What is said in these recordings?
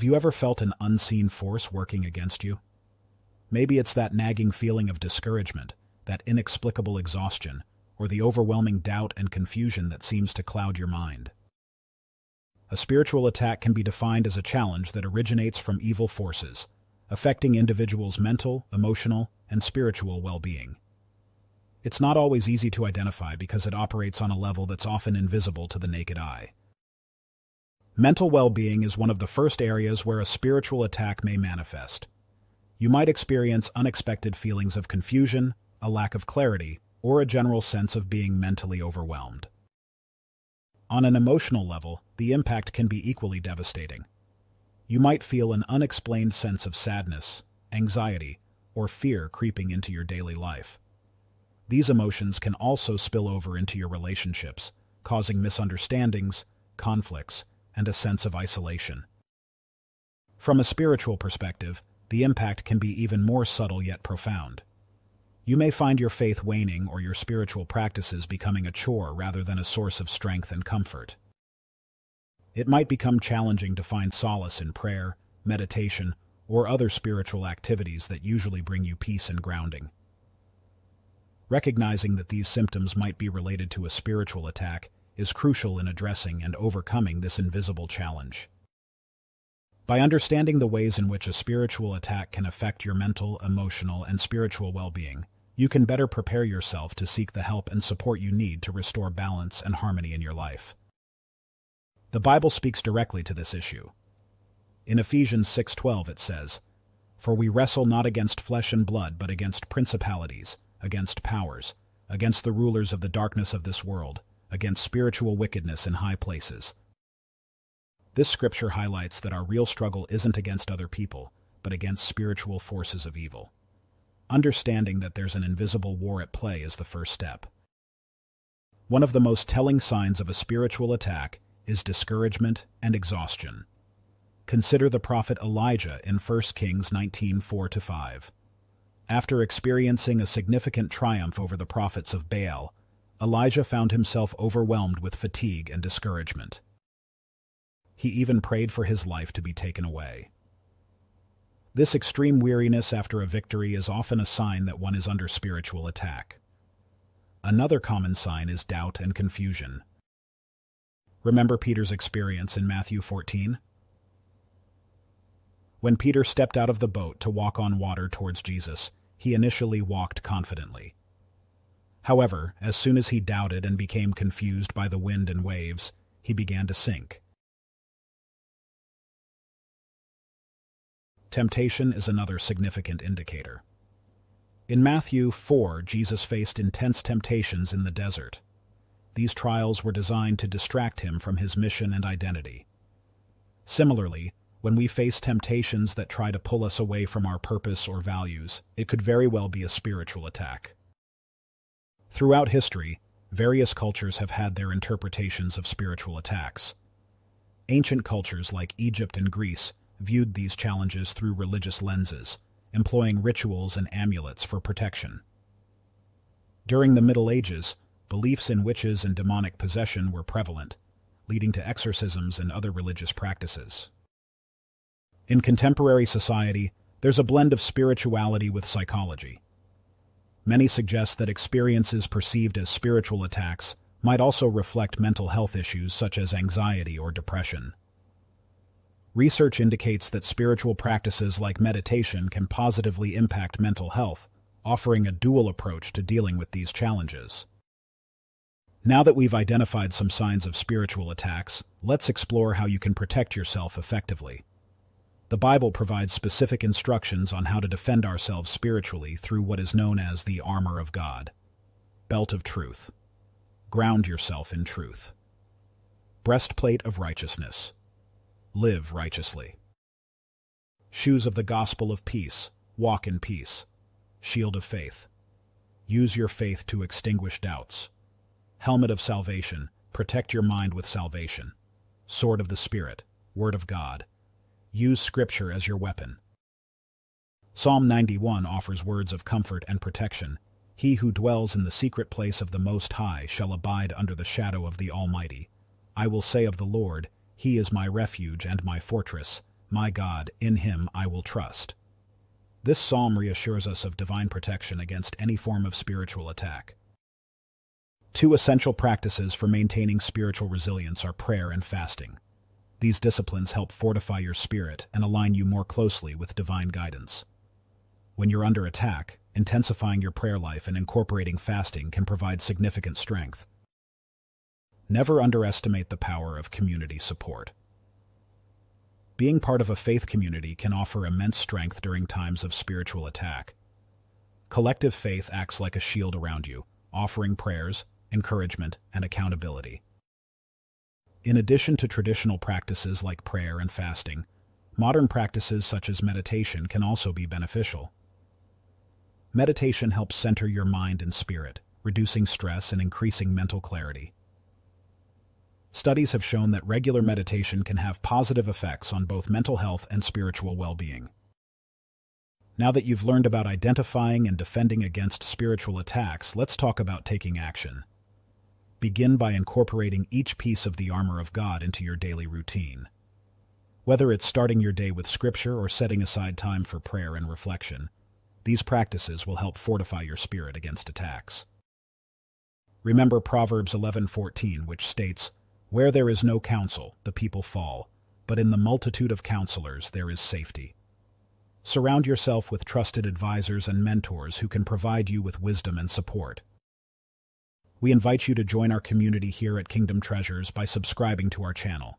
Have you ever felt an unseen force working against you? Maybe it's that nagging feeling of discouragement, that inexplicable exhaustion, or the overwhelming doubt and confusion that seems to cloud your mind. A spiritual attack can be defined as a challenge that originates from evil forces, affecting individuals' mental, emotional, and spiritual well-being. It's not always easy to identify because it operates on a level that's often invisible to the naked eye. Mental well being is one of the first areas where a spiritual attack may manifest. You might experience unexpected feelings of confusion, a lack of clarity, or a general sense of being mentally overwhelmed. On an emotional level, the impact can be equally devastating. You might feel an unexplained sense of sadness, anxiety, or fear creeping into your daily life. These emotions can also spill over into your relationships, causing misunderstandings, conflicts, and a sense of isolation. From a spiritual perspective, the impact can be even more subtle yet profound. You may find your faith waning or your spiritual practices becoming a chore rather than a source of strength and comfort. It might become challenging to find solace in prayer, meditation, or other spiritual activities that usually bring you peace and grounding. Recognizing that these symptoms might be related to a spiritual attack is crucial in addressing and overcoming this invisible challenge. By understanding the ways in which a spiritual attack can affect your mental, emotional, and spiritual well-being, you can better prepare yourself to seek the help and support you need to restore balance and harmony in your life. The Bible speaks directly to this issue. In Ephesians 6:12 it says, "For we wrestle not against flesh and blood, but against principalities, against powers, against the rulers of the darkness of this world, against spiritual wickedness in high places. This scripture highlights that our real struggle isn't against other people, but against spiritual forces of evil. Understanding that there's an invisible war at play is the first step. One of the most telling signs of a spiritual attack is discouragement and exhaustion. Consider the prophet Elijah in 1 Kings 19 4-5. After experiencing a significant triumph over the prophets of Baal, Elijah found himself overwhelmed with fatigue and discouragement. He even prayed for his life to be taken away. This extreme weariness after a victory is often a sign that one is under spiritual attack. Another common sign is doubt and confusion. Remember Peter's experience in Matthew 14? When Peter stepped out of the boat to walk on water towards Jesus, he initially walked confidently. However, as soon as he doubted and became confused by the wind and waves, he began to sink. Temptation is another significant indicator. In Matthew 4, Jesus faced intense temptations in the desert. These trials were designed to distract him from his mission and identity. Similarly, when we face temptations that try to pull us away from our purpose or values, it could very well be a spiritual attack. Throughout history, various cultures have had their interpretations of spiritual attacks. Ancient cultures like Egypt and Greece viewed these challenges through religious lenses, employing rituals and amulets for protection. During the Middle Ages, beliefs in witches and demonic possession were prevalent, leading to exorcisms and other religious practices. In contemporary society, there's a blend of spirituality with psychology. Many suggest that experiences perceived as spiritual attacks might also reflect mental health issues such as anxiety or depression. Research indicates that spiritual practices like meditation can positively impact mental health, offering a dual approach to dealing with these challenges. Now that we've identified some signs of spiritual attacks, let's explore how you can protect yourself effectively. The Bible provides specific instructions on how to defend ourselves spiritually through what is known as the armor of God. Belt of truth. Ground yourself in truth. Breastplate of righteousness. Live righteously. Shoes of the gospel of peace. Walk in peace. Shield of faith. Use your faith to extinguish doubts. Helmet of salvation. Protect your mind with salvation. Sword of the Spirit. Word of God Use Scripture as your weapon. Psalm 91 offers words of comfort and protection. He who dwells in the secret place of the Most High shall abide under the shadow of the Almighty. I will say of the Lord, He is my refuge and my fortress, my God, in Him I will trust. This psalm reassures us of divine protection against any form of spiritual attack. Two essential practices for maintaining spiritual resilience are prayer and fasting. These disciplines help fortify your spirit and align you more closely with divine guidance. When you're under attack, intensifying your prayer life and incorporating fasting can provide significant strength. Never underestimate the power of community support. Being part of a faith community can offer immense strength during times of spiritual attack. Collective faith acts like a shield around you, offering prayers, encouragement, and accountability. In addition to traditional practices like prayer and fasting, modern practices such as meditation can also be beneficial. Meditation helps center your mind and spirit, reducing stress and increasing mental clarity. Studies have shown that regular meditation can have positive effects on both mental health and spiritual well-being. Now that you've learned about identifying and defending against spiritual attacks, let's talk about taking action begin by incorporating each piece of the armor of God into your daily routine. Whether it's starting your day with scripture or setting aside time for prayer and reflection, these practices will help fortify your spirit against attacks. Remember Proverbs 11:14, which states, "Where there is no counsel, the people fall, but in the multitude of counselors there is safety." Surround yourself with trusted advisors and mentors who can provide you with wisdom and support we invite you to join our community here at Kingdom Treasures by subscribing to our channel.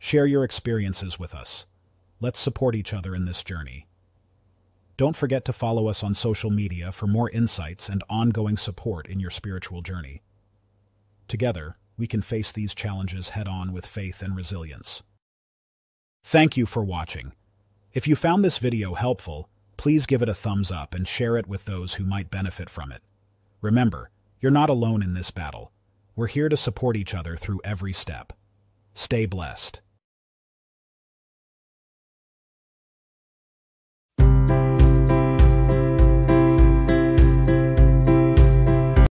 Share your experiences with us. Let's support each other in this journey. Don't forget to follow us on social media for more insights and ongoing support in your spiritual journey. Together, we can face these challenges head-on with faith and resilience. Thank you for watching. If you found this video helpful, please give it a thumbs up and share it with those who might benefit from it. Remember, you're not alone in this battle. We're here to support each other through every step. Stay blessed.